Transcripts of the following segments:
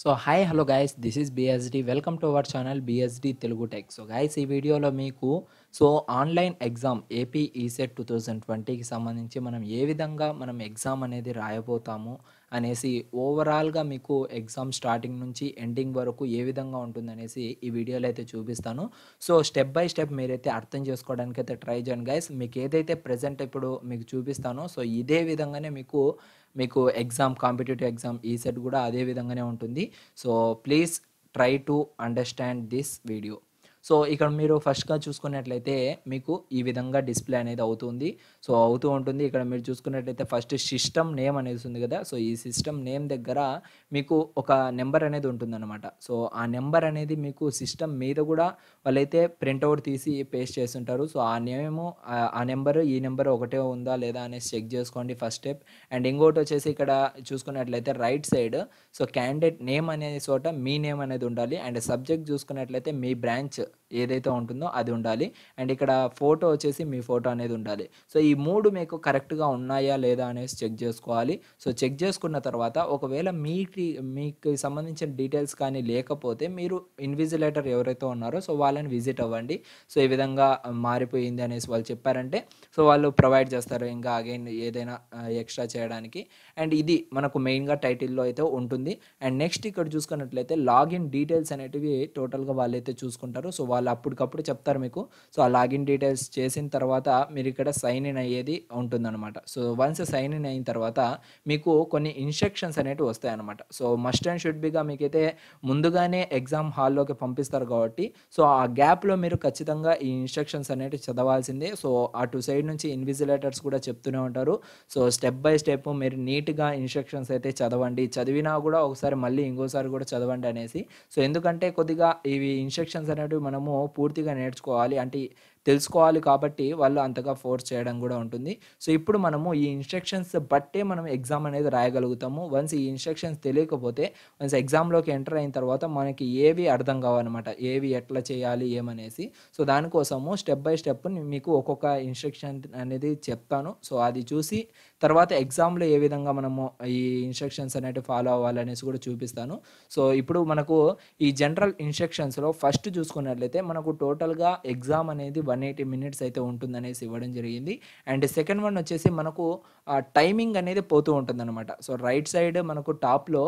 So hi hello guys this is B S D welcome to our channel B S D Telugu tech so guys ఈ వీడియోలో మీకు so online exam A P ECET two thousand ట్వంటీకి సంబంధించి మనం ఏ విధంగా మనం ఎగ్జామ్ అనేది రాయబోతాము అనేసి ఓవరాల్గా మీకు ఎగ్జామ్ స్టార్టింగ్ నుంచి ఎండింగ్ వరకు ఏ విధంగా ఉంటుందనేసి ఈ వీడియోలో అయితే చూపిస్తాను సో స్టెప్ బై స్టెప్ మీరైతే అర్థం చేసుకోవడానికి అయితే ట్రై చేయండి గైస్ మీకు ఏదైతే ప్రజెంట్ ఇప్పుడు మీకు చూపిస్తానో సో ఇదే విధంగానే మీకు మీకు exam competitive exam ECET కూడా అదే విధంగానే ఉంటుంది so please try to understand this video so ఇక్కడ మీరు ఫస్ట్గా చూసుకున్నట్లయితే మీకు ఈ విధంగా డిస్ప్లే అనేది అవుతుంది సో అవుతూ ఉంటుంది ఇక్కడ మీరు చూసుకున్నట్లయితే ఫస్ట్ సిస్టమ్ నేమ్ అనేది ఉంది కదా సో ఈ సిస్టమ్ నేమ్ దగ్గర మీకు ఒక నెంబర్ అనేది ఉంటుందన్నమాట సో ఆ నెంబర్ అనేది మీకు సిస్టమ్ మీద కూడా వాళ్ళైతే ప్రింట్అవుట్ తీసి పేస్ట్ చేస్తుంటారు సో ఆ నేమ్ ఆ నెంబర్ ఈ నెంబర్ ఒకటే ఉందా లేదా అనేసి చెక్ చేసుకోండి ఫస్ట్ స్టెప్ అండ్ ఇంకోటి వచ్చేసి ఇక్కడ చూసుకున్నట్లయితే right side so candidate name అనే చోట మీ నేమ్ అనేది ఉండాలి అండ్ సబ్జెక్ట్ చూసుకున్నట్లయితే మీ బ్రాంచ్ ఏదైతే ఉంటుందో అది ఉండాలి అండ్ ఇక్కడ ఫోటో వచ్చేసి మీ ఫోటో అనేది ఉండాలి సో ఈ మూడు మీకు కరెక్ట్గా ఉన్నాయా లేదా అనేసి చెక్ చేసుకోవాలి సో చెక్ చేసుకున్న తర్వాత ఒకవేళ మీ మీకు సంబంధించిన డీటెయిల్స్ కానీ లేకపోతే మీరు ఇన్విజిలేటర్ ఎవరైతే ఉన్నారో సో వాళ్ళని విజిట్ అవ్వండి సో ఈ విధంగా మారిపోయింది అనేసి వాళ్ళు చెప్పారంటే సో వాళ్ళు ప్రొవైడ్ చేస్తారు ఇంకా అగైన్ ఏదైనా ఎక్స్ట్రా చేయడానికి అండ్ ఇది మనకు మెయిన్గా టైటిల్లో అయితే ఉంటుంది అండ్ నెక్స్ట్ ఇక్కడ చూసుకున్నట్లయితే లాగిన్ డీటెయిల్స్ అనేటివి టోటల్గా వాళ్ళైతే చూసుకుంటారు సో వాళ్ళు వాళ్ళు అప్పటికప్పుడు చెప్తారు మీకు సో ఆ లాగిన్ డీటెయిల్స్ చేసిన తర్వాత మీరు ఇక్కడ సైన్ ఇన్ అయ్యేది ఉంటుందన్నమాట సో వన్స్ సైన్ ఇన్ అయిన తర్వాత మీకు కొన్ని ఇన్స్ట్రక్షన్స్ అనేవి వస్తాయి అనమాట సో మస్ట్ అండ్ షుడ్ బిగా మీకైతే ముందుగానే ఎగ్జామ్ హాల్లోకి పంపిస్తారు కాబట్టి సో ఆ గ్యాప్లో మీరు ఖచ్చితంగా ఈ ఇన్స్ట్రక్షన్స్ అనేవి చదవాల్సిందే సో అటు సైడ్ నుంచి ఇన్విజిలేటర్స్ కూడా చెప్తూనే ఉంటారు సో స్టెప్ బై స్టెప్ మీరు నీట్గా ఇన్స్ట్రక్షన్స్ అయితే చదవండి చదివినా కూడా ఒకసారి మళ్ళీ ఇంకోసారి కూడా చదవండి అనేసి సో ఎందుకంటే కొద్దిగా ఇవి ఇన్స్ట్రక్షన్స్ అనేవి మనము మనము పూర్తిగా నేర్చుకోవాలి అంటే తెలుసుకోవాలి కాబట్టి వాళ్ళు అంతగా ఫోర్స్ చేయడం కూడా ఉంటుంది సో ఇప్పుడు మనము ఈ ఇన్స్ట్రక్షన్స్ బట్టే మనం ఎగ్జామ్ అనేది రాయగలుగుతాము వన్స్ ఈ ఇన్స్ట్రక్షన్స్ తెలియకపోతే వన్స్ ఎగ్జామ్లోకి ఎంటర్ అయిన తర్వాత మనకి ఏవి అర్థం కావాలన్నమాట ఏవి ఎట్లా చేయాలి ఏమనేసి సో దానికోసము స్టెప్ బై స్టెప్ మీకు ఒక్కొక్క ఇన్స్ట్రక్షన్ అనేది చెప్తాను సో అది చూసి తర్వాత ఎగ్జామ్లో ఏ విధంగా మనము ఈ ఇన్స్ట్రక్షన్స్ అనేవి ఫాలో అవ్వాలనేసి కూడా చూపిస్తాను సో ఇప్పుడు మనకు ఈ జనరల్ ఇన్స్ట్రక్షన్స్లో ఫస్ట్ చూసుకున్నట్లయితే మనకు టోటల్గా ఎగ్జామ్ అనేది వన్ ఎయిటీ మినిట్స్ అయితే ఉంటుందనేసి ఇవ్వడం జరిగింది అండ్ సెకండ్ వన్ వచ్చేసి మనకు టైమింగ్ అనేది పోతూ ఉంటుంది అనమాట సో రైట్ సైడ్ మనకు టాప్లో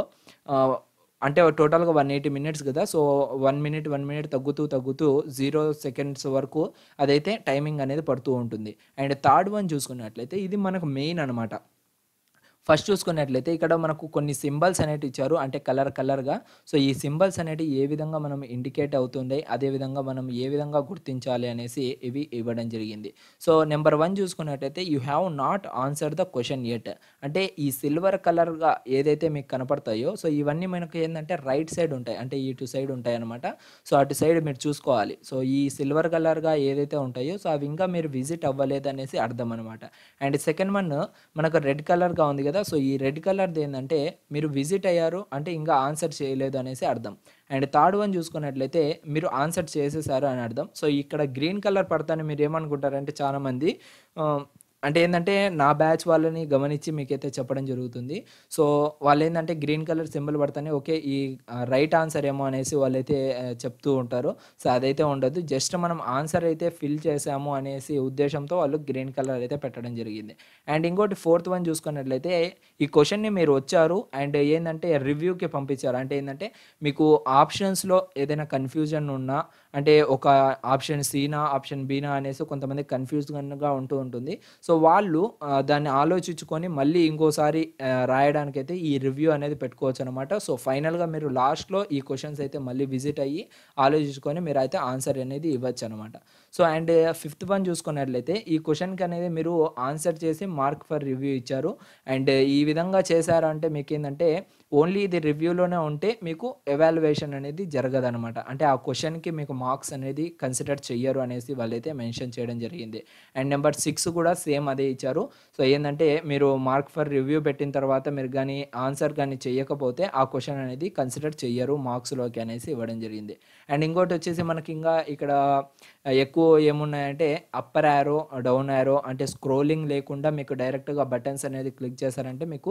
అంటే టోటల్గా వన్ ఎయిటీ మినిట్స్ కదా so one minute one minute తగ్గుతూ తగ్గుతూ జీరో సెకండ్స్ వరకు అదైతే టైమింగ్ అనేది పడుతూ ఉంటుంది అండ్ థర్డ్ వన్ చూసుకున్నట్లయితే ఇది మనకు మెయిన్ అనమాట ఫస్ట్ చూసుకున్నట్లయితే ఇక్కడ మనకు కొన్ని సింబల్స్ అనేవి ఇచ్చారు అంటే కలర్ కలర్గా సో ఈ సింబల్స్ అనేవి ఏ విధంగా మనం ఇండికేట్ అవుతుండే అదేవిధంగా మనం ఏ విధంగా గుర్తించాలి అనేసి ఇవి ఇవ్వడం జరిగింది సో నెంబర్ వన్ చూసుకున్నట్టయితే you have not answer the question at అంటే ఈ సిల్వర్ కలర్గా ఏదైతే మీకు కనపడతాయో సో ఇవన్నీ మనకు ఏంటంటే రైట్ సైడ్ ఉంటాయి అంటే ఇటు సైడ్ ఉంటాయి అనమాట సో అటు సైడ్ మీరు చూసుకోవాలి సో ఈ సిల్వర్ కలర్గా ఏదైతే ఉంటాయో సో అవి ఇంకా మీరు విజిట్ అవ్వలేదు అనేసి అర్థం అనమాట అండ్ సెకండ్ వన్ మనకు రెడ్ కలర్గా ఉంది కదా సో ఈ రెడ్ కలర్ది ఏంటంటే మీరు విజిట్ అయ్యారు అంటే ఇంకా ఆన్సర్ చేయలేదు అనేసి అర్థం అండ్ థర్డ్ వన్ చూసుకున్నట్లయితే మీరు ఆన్సర్ చేసేసారు అని అర్థం సో ఇక్కడ గ్రీన్ కలర్ పడతాను మీరు ఏమనుకుంటారంటే చాలామంది అంటే ఏంటంటే నా బ్యాచ్ వాళ్ళని గమనించి మీకైతే చెప్పడం జరుగుతుంది సో వాళ్ళు ఏంటంటే గ్రీన్ కలర్ సింబల్ పడతానే ఓకే ఈ రైట్ ఆన్సర్ ఏమో అనేసి వాళ్ళైతే చెప్తూ ఉంటారు సో అదైతే ఉండదు జస్ట్ మనం ఆన్సర్ అయితే ఫిల్ చేసాము అనేసి ఉద్దేశంతో వాళ్ళు గ్రీన్ కలర్ అయితే పెట్టడం జరిగింది అండ్ ఇంకోటి ఫోర్త్ వన్ చూసుకున్నట్లయితే ఈ క్వశ్చన్ని మీరు వచ్చారు అండ్ ఏంటంటే రివ్యూకి పంపించారు అంటే ఏంటంటే మీకు ఆప్షన్స్లో ఏదైనా కన్ఫ్యూజన్ ఉన్నా అంటే ఒక ఆప్షన్ సీనా ఆప్షన్ బీనా అనేసి కొంతమంది కన్ఫ్యూజ్గా ఉంటూ ఉంటుంది సో వాళ్ళు దాన్ని ఆలోచించుకొని మళ్ళీ ఇంకోసారి రాయడానికైతే ఈ రివ్యూ అనేది పెట్టుకోవచ్చు అనమాట సో ఫైనల్గా మీరు లాస్ట్లో ఈ క్వశ్చన్స్ అయితే మళ్ళీ విజిట్ అయ్యి ఆలోచించుకొని మీరు అయితే ఆన్సర్ అనేది ఇవ్వచ్చు అనమాట సో అండ్ ఫిఫ్త్ వన్ చూసుకున్నట్లయితే ఈ క్వశ్చన్కి అనేది మీరు ఆన్సర్ చేసి మార్క్ ఫర్ రివ్యూ ఇచ్చారు అండ్ ఈ విధంగా చేశారు అంటే మీకు ఏంటంటే ఓన్లీ ఇది రివ్యూలోనే ఉంటే మీకు ఎవాల్యుయేషన్ అనేది జరగదనమాట అంటే ఆ క్వశ్చన్కి మీకు మార్క్స్ అనేది కన్సిడర్ చెయ్యరు అనేసి వాళ్ళైతే మెన్షన్ చేయడం జరిగింది అండ్ నెంబర్ సిక్స్ కూడా సేమ్ అదే ఇచ్చారు సో ఏంటంటే మీరు మార్క్ ఫర్ రివ్యూ పెట్టిన తర్వాత మీరు కానీ ఆన్సర్ కానీ చేయకపోతే ఆ క్వశ్చన్ అనేది కన్సిడర్ చెయ్యరు మార్క్స్లోకి అనేసి ఇవ్వడం జరిగింది అండ్ ఇంకోటి వచ్చేసి మనకి ఇంకా ఇక్కడ ఎక్కువ ఏమున్నాయంటే అప్పర్ యారో డౌన్ యారో అంటే స్క్రోలింగ్ లేకుండా మీకు డైరెక్ట్గా బటన్స్ అనేది క్లిక్ చేశారంటే మీకు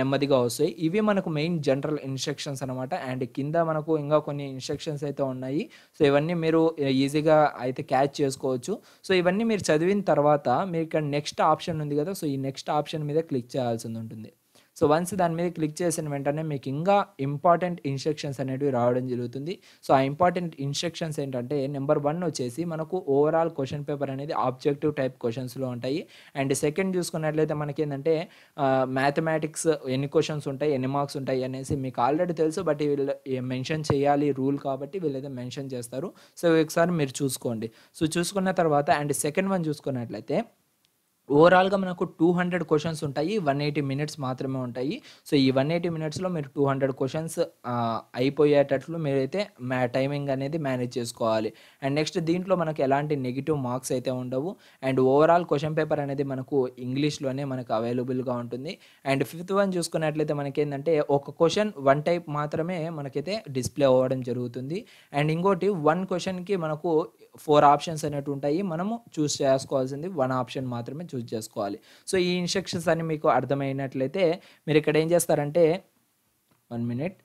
నెమ్మదిగా వస్తాయి ఇవి మనకు మనకు మెయిన్ జనరల్ ఇన్స్ట్రక్షన్స్ అనమాట అండ్ కింద మనకు ఇంకా కొన్ని ఇన్స్ట్రక్షన్స్ అయితే ఉన్నాయి సో ఇవన్నీ మీరు ఈజీగా అయితే క్యాచ్ చేసుకోవచ్చు సో ఇవన్నీ మీరు చదివిన తర్వాత మీరు ఇక్కడ నెక్స్ట్ ఆప్షన్ ఉంది కదా సో ఈ నెక్స్ట్ ఆప్షన్ మీద క్లిక్ చేయాల్సి ఉంటుంది సో వన్స్ దాని మీద క్లిక్ చేసిన వెంటనే మీకు ఇంకా ఇంపార్టెంట్ ఇన్స్ట్రక్షన్స్ అనేవి రావడం జరుగుతుంది సో ఆ ఇంపార్టెంట్ ఇన్స్ట్రక్షన్స్ ఏంటంటే నెంబర్ వన్ వచ్చేసి మనకు ఓవరాల్ క్వశ్చన్ పేపర్ అనేది ఆబ్జెక్టివ్ టైప్ క్వశ్చన్స్లో ఉంటాయి అండ్ సెకండ్ చూసుకున్నట్లయితే మనకి ఏంటంటే మ్యాథమెటిక్స్ ఎన్ని క్వశ్చన్స్ ఉంటాయి ఎన్ని మార్క్స్ ఉంటాయి అనేసి మీకు ఆల్రెడీ తెలుసు బట్ వీళ్ళు మెన్షన్ చేయాలి రూల్ కాబట్టి వీళ్ళైతే మెన్షన్ చేస్తారు సో ఒకసారి మీరు చూసుకోండి సో చూసుకున్న తర్వాత అండ్ సెకండ్ వన్ చూసుకున్నట్లయితే ఓవరాల్గా మనకు టూ హండ్రెడ్ క్వశ్చన్స్ ఉంటాయి వన్ ఎయిటీ మినిట్స్ మాత్రమే ఉంటాయి సో ఈ వన్ ఎయిటీ మినిట్స్లో మీరు టూ హండ్రెడ్ క్వశ్చన్స్ అయిపోయేటట్లు మీరైతే మ్యా టైమింగ్ అనేది మేనేజ్ చేసుకోవాలి అండ్ నెక్స్ట్ దీంట్లో మనకు ఎలాంటి నెగిటివ్ మార్క్స్ అయితే ఉండవు అండ్ ఓవరాల్ క్వశ్చన్ పేపర్ అనేది మనకు ఇంగ్లీష్లోనే మనకు అవైలబుల్గా ఉంటుంది అండ్ ఫిఫ్త్ వన్ చూసుకున్నట్లయితే మనకి ఏంటంటే ఒక క్వశ్చన్ వన్ టైప్ మాత్రమే మనకైతే డిస్ప్లే అవ్వడం జరుగుతుంది అండ్ ఇంకోటి వన్ క్వశ్చన్కి మనకు ఫోర్ ఆప్షన్స్ అనేటు ఉంటాయి మనము చూస్ చేసుకోవాల్సింది వన్ ఆప్షన్ మాత్రమే చూస్ చూస్ చేసుకోవాలి సో ఈ ఇన్స్ట్రక్షన్స్ అని మీకు అర్థమైనట్లయితే మీరు ఇక్కడ ఏం చేస్తారంటే వన్ మినిట్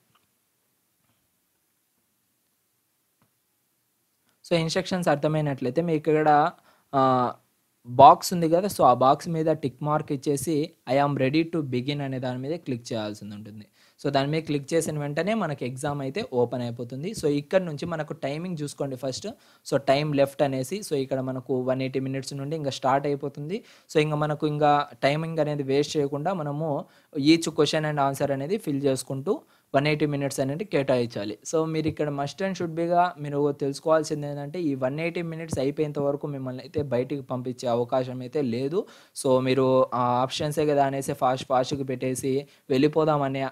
సో ఇన్స్ట్రక్షన్స్ అర్థమైనట్లయితే మీకు ఇక్కడ బాక్స్ ఉంది కదా సో ఆ బాక్స్ మీద టిక్ మార్క్ ఇచ్చేసి I am ready to begin అనే దాని మీద క్లిక్ చేయాల్సి ఉంటుంది సో దాని మీద క్లిక్ చేసిన వెంటనే మనకి ఎగ్జామ్ అయితే ఓపెన్ అయిపోతుంది సో ఇక్కడ నుంచి మనకు టైమింగ్ చూసుకోండి ఫస్ట్ సో టైం లెఫ్ట్ అనేసి సో ఇక్కడ మనకు వన్ ఎయిటీ మినిట్స్ నుండి ఇంకా స్టార్ట్ అయిపోతుంది సో ఇంకా మనకు ఇంకా టైమింగ్ అనేది వేస్ట్ చేయకుండా మనము ఈచ్ క్వశ్చన్ అండ్ ఆన్సర్ అనేది ఫిల్ చేసుకుంటూ వన్ ఎయిటీ మినిట్స్ అనేది కేటాయించాలి సో మీరు ఇక్కడ మస్ట్ అండ్ షుడ్ బిగా మీరు తెలుసుకోవాల్సింది ఏంటంటే ఈ వన్ ఎయిటీ మినిట్స్ అయిపోయేంత వరకు మిమ్మల్ని అయితే బయటికి పంపించే అవకాశం అయితే లేదు సో మీరు ఆప్షన్సే కదా అనేసి ఫాస్ట్ ఫాస్ట్కి పెట్టేసి వెళ్ళిపోదామనే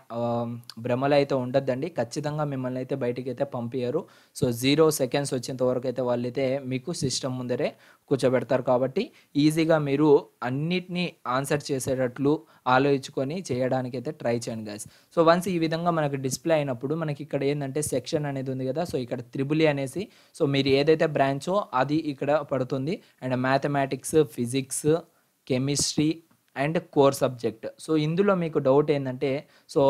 భ్రమలు అయితే ఉండద్దండి ఖచ్చితంగా మిమ్మల్ని అయితే బయటికి అయితే పంపించరు సో జీరో సెకండ్స్ వచ్చేంత వరకు అయితే వాళ్ళైతే మీకు సిస్టమ్ ముందరే కూర్చోబెడతారు కాబట్టి ఈజీగా మీరు అన్నిటినీ ఆన్సర్ చేసేటట్లు ఆలోచించుకొని చేయడానికి అయితే ట్రై చేయండి గాయస్ సో వన్స్ ఈ విధంగా మనకు డిస్ప్లే అయినప్పుడు మనకి ఇక్కడ ఏంటంటే సెక్షన్ అనేది ఉంది కదా సో ఇక్కడ త్రిబులి అనేసి సో మీరు ఏదైతే బ్రాంచో అది ఇక్కడ పడుతుంది and mathematics physics chemistry and core subject so ఇందులో మీకు డౌట్ ఏంటంటే సో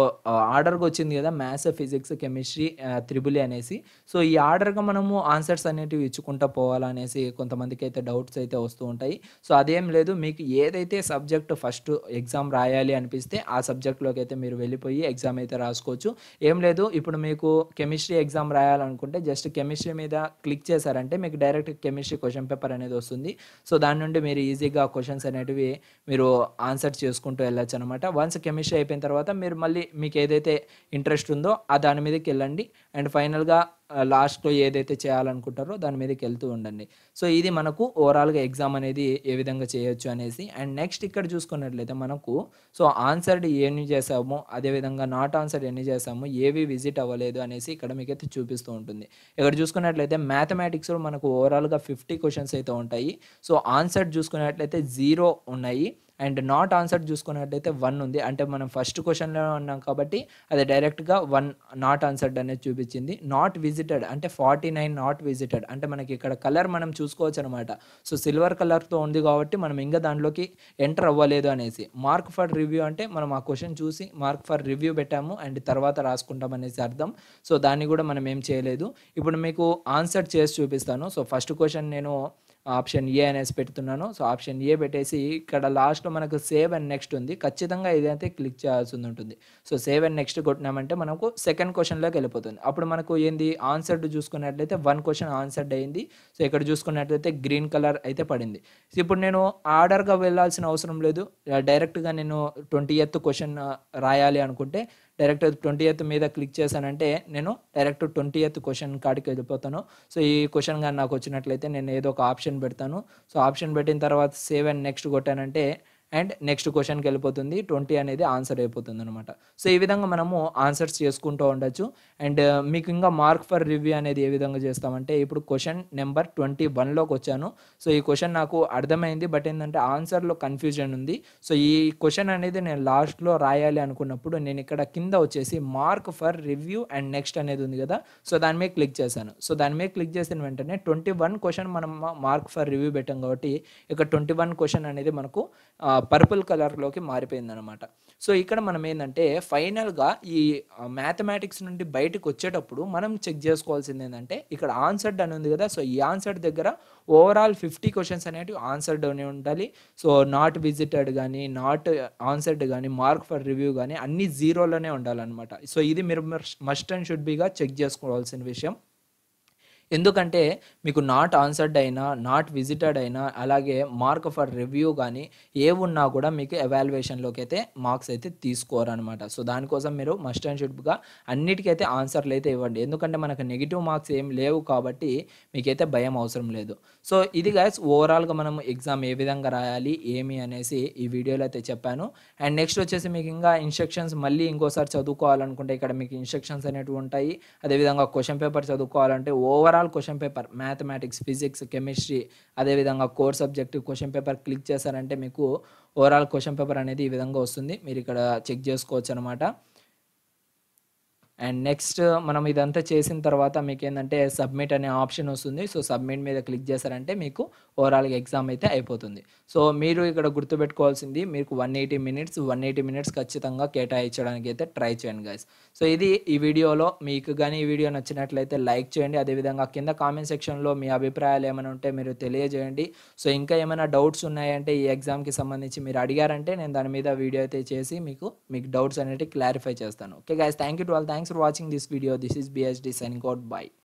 ఆర్డర్గా వచ్చింది కదా మ్యాథ్స్ ఫిజిక్స్ కెమిస్ట్రీ త్రిబులి అనేసి సో ఈ ఆర్డర్గా మనము ఆన్సర్స్ అనేటివి ఇచ్చుకుంటూ పోవాలనేసి కొంతమందికి అయితే డౌట్స్ అయితే వస్తూ ఉంటాయి సో అదేం లేదు మీకు ఏదైతే సబ్జెక్ట్ ఫస్ట్ ఎగ్జామ్ రాయాలి అనిపిస్తే ఆ సబ్జెక్ట్లోకి అయితే మీరు వెళ్ళిపోయి ఎగ్జామ్ అయితే రాసుకోవచ్చు ఏం లేదు ఇప్పుడు మీకు కెమిస్ట్రీ ఎగ్జామ్ రాయాలనుకుంటే జస్ట్ కెమిస్ట్రీ మీద క్లిక్ చేశారంటే మీకు డైరెక్ట్ కెమిస్ట్రీ క్వశ్చన్ పేపర్ అనేది వస్తుంది సో దాని నుండి మీరు ఈజీగా క్వశ్చన్స్ అనేటివి మీరు ఆన్సర్స్ చేసుకుంటూ వెళ్ళచ్చు అనమాట వన్స్ కెమిస్ట్రీ అయిపోయిన తర్వాత మీరు మళ్ళీ మీకు ఏదైతే ఇంట్రెస్ట్ ఉందో ఆ దాని మీదకి వెళ్ళండి అండ్ ఫైనల్గా లాస్ట్లో ఏదైతే చేయాలనుకుంటారో దాని మీదకి వెళ్తూ ఉండండి సో ఇది మనకు ఓవరాల్గా ఎగ్జామ్ అనేది ఏ విధంగా చేయొచ్చు అనేసి అండ్ నెక్స్ట్ ఇక్కడ చూసుకున్నట్లయితే మనకు సో ఆన్సర్డ్ ఎన్ని చేసాము అదేవిధంగా నాట్ ఆన్సర్డ్ ఎన్ని చేసాము ఏవి విజిట్ అవ్వలేదు అనేసి ఇక్కడ మీకైతే చూపిస్తూ ఉంటుంది ఇక్కడ చూసుకున్నట్లయితే మ్యాథమెటిక్స్లో మనకు ఓవరాల్గా ఫిఫ్టీ క్వశ్చన్స్ అయితే ఉంటాయి సో ఆన్సర్ చూసుకున్నట్లయితే జీరో ఉన్నాయి అండ్ నాట్ ఆన్సర్ చూసుకున్నట్టయితే వన్ ఉంది అంటే మనం ఫస్ట్ క్వశ్చన్లో ఉన్నాం కాబట్టి అది డైరెక్ట్గా వన్ నాట్ ఆన్సర్డ్ అనేది చూపించింది నాట్ విజిటెడ్ అంటే ఫార్టీ నైన్ నాట్ విజిటెడ్ అంటే మనకి ఇక్కడ కలర్ మనం చూసుకోవచ్చు అనమాట సో సిల్వర్ కలర్తో ఉంది కాబట్టి మనం ఇంకా దాంట్లోకి ఎంటర్ అవ్వలేదు అనేసి మార్క్ ఫర్ రివ్యూ అంటే మనం ఆ క్వశ్చన్ చూసి మార్క్ ఫర్ రివ్యూ పెట్టాము అండ్ తర్వాత రాసుకుంటాం అనేసి అర్థం సో దాన్ని కూడా మనం ఏం చేయలేదు ఇప్పుడు మీకు ఆన్సర్ చేసి చూపిస్తాను సో ఫస్ట్ క్వశ్చన్ నేను ఆప్షన్ ఏ అనేసి పెడుతున్నాను సో ఆప్షన్ ఏ పెట్టేసి ఇక్కడ లాస్ట్లో మనకు సేవ్ అండ్ నెక్స్ట్ ఉంది ఖచ్చితంగా ఇదైతే క్లిక్ చేయాల్సి ఉంటుంది సో సేవ్ అండ్ నెక్స్ట్ కొట్టినామంటే మనకు సెకండ్ క్వశ్చన్లోకి వెళ్ళిపోతుంది అప్పుడు మనకు ఏంది ఆన్సర్డ్ చూసుకున్నట్లయితే వన్ క్వశ్చన్ ఆన్సర్డ్ అయింది సో ఇక్కడ చూసుకున్నట్లయితే గ్రీన్ కలర్ అయితే పడింది ఇప్పుడు నేను ఆర్డర్గా వెళ్ళాల్సిన అవసరం లేదు డైరెక్ట్గా నేను ట్వంటీ ఎత్ క్వశ్చన్ రాయాలి అనుకుంటే డైరెక్ట్ ట్వంటీ ఎయిత్ మీద క్లిక్ చేశానంటే నేను డైరెక్ట్ ట్వంటీ ఎయిత్ క్వశ్చన్ కాడికి వెళ్ళిపోతాను సో ఈ క్వశ్చన్ కానీ నాకు వచ్చినట్లయితే నేను ఏదో ఒక ఆప్షన్ పెడతాను సో ఆప్షన్ పెట్టిన తర్వాత సేవ్ అండ్ నెక్స్ట్ కొట్టానంటే అండ్ నెక్స్ట్ క్వశ్చన్కి వెళ్ళిపోతుంది ట్వంటీ అనేది ఆన్సర్ అయిపోతుంది అనమాట సో ఈ విధంగా మనము ఆన్సర్స్ చేసుకుంటూ ఉండొచ్చు అండ్ uh, మీకు ఇంకా మార్క్ ఫర్ రివ్యూ అనేది ఏ విధంగా చేస్తామంటే ఇప్పుడు క్వశ్చన్ నెంబర్ ట్వంటీ వన్లోకి వచ్చాను సో ఈ క్వశ్చన్ నాకు అర్థమైంది బట్ ఏంటంటే ఆన్సర్లో కన్ఫ్యూజన్ ఉంది సో ఈ క్వశ్చన్ అనేది నేను లాస్ట్లో రాయాలి అనుకున్నప్పుడు నేను ఇక్కడ కింద వచ్చేసి mark for review and next అనేది ఉంది కదా సో దాని మీద క్లిక్ చేశాను సో దాని మీద క్లిక్ చేసిన వెంటనే ట్వంటీ వన్ క్వశ్చన్ మనం మార్క్ ఫర్ రివ్యూ పెట్టాం కాబట్టి ఇక్కడ ట్వంటీ వన్ క్వశ్చన్ అనేది మనకు uh, పర్పుల్ కలర్లోకి మారిపోయింది అనమాట సో ఇక్కడ మనం ఏంటంటే ఫైనల్గా ఈ మ్యాథమెటిక్స్ నుండి బయటకు వచ్చేటప్పుడు మనం చెక్ చేసుకోవాల్సింది ఏంటంటే ఇక్కడ ఆన్సర్డ్ అని ఉంది కదా సో ఈ ఆన్సర్డ్ దగ్గర ఓవరాల్ ఫిఫ్టీ క్వశ్చన్స్ అనేటివి ఆన్సర్డ్ అని ఉండాలి సో నాట్ విజిటెడ్ కానీ నాట్ ఆన్సర్డ్ కానీ మార్క్ ఫర్ రివ్యూ కానీ అన్ని జీరోలోనే ఉండాలన్నమాట సో ఇది మీరు మస్ట్ అండ్ షుడ్ బిగా చెక్ చేసుకోవాల్సిన విషయం ఎందుకంటే మీకు నాట్ ఆన్సర్డ్ అయినా నాట్ విజిటెడ్ అయినా అలాగే మార్క్ ఫర్ రివ్యూ కానీ ఏ ఉన్నా కూడా మీకు ఎవాల్యుయేషన్లోకి అయితే మార్క్స్ అయితే తీసుకోరనమాట సో దానికోసం మీరు మస్ట్ అండ్ షుడ్గా అన్నిటికైతే ఆన్సర్లు అయితే ఇవ్వండి ఎందుకంటే మనకు నెగిటివ్ మార్క్స్ ఏం లేవు కాబట్టి మీకైతే భయం అవసరం లేదు సో ఇది గైస్ ఓవరాల్గా మనం ఎగ్జామ్ ఏ విధంగా రాయాలి ఏమి అనేసి ఈ వీడియోలో అయితే చెప్పాను అండ్ నెక్స్ట్ వచ్చేసి మీకు ఇంకా ఇన్స్ట్రక్షన్స్ మళ్ళీ ఇంకోసారి చదువుకోవాలనుకుంటే ఇక్కడ మీకు ఇన్స్ట్రక్షన్స్ అనేటివి ఉంటాయి అదేవిధంగా క్వశ్చన్ పేపర్ చదువుకోవాలంటే overall overall question paper mathematics physics chemistry అదేవిధంగా core subject question paper click చేశారంటే మీకు ఓవరాల్ క్వశ్చన్ పేపర్ అనేది ఈ విధంగా వస్తుంది మీరు ఇక్కడ చెక్ చేసుకోవచ్చు అనమాట అండ్ నెక్స్ట్ uh, మనం ఇదంతా చేసిన తర్వాత మీకు ఏంటంటే సబ్మిట్ అనే ఆప్షన్ వస్తుంది సో సబ్మిట్ మీద క్లిక్ చేశారంటే మీకు ఓవరాల్గా ఎగ్జామ్ అయితే అయిపోతుంది సో మీరు ఇక్కడ గుర్తుపెట్టుకోవాల్సింది మీకు one eighty minutes one eighty minutes ఖచ్చితంగా కేటాయించడానికి అయితే ట్రై చేయండి గైస్ సో ఇది ఈ వీడియోలో మీకు కానీ ఈ వీడియో నచ్చినట్లయితే లైక్ చేయండి అదేవిధంగా కింద కామెంట్ సెక్షన్లో మీ అభిప్రాయాలు ఏమైనా ఉంటే మీరు తెలియజేయండి సో ఇంకా ఏమైనా డౌట్స్ ఉన్నాయంటే ఈ ఎగ్జామ్కి సంబంధించి మీరు అడిగారంటే నేను దాని మీద వీడియో అయితే చేసి మీకు మీకు డౌట్స్ అనేవి క్లారిఫై చేస్తాను okay guys thank you to all thanks for watching this video. This is BSD signing out. Bye.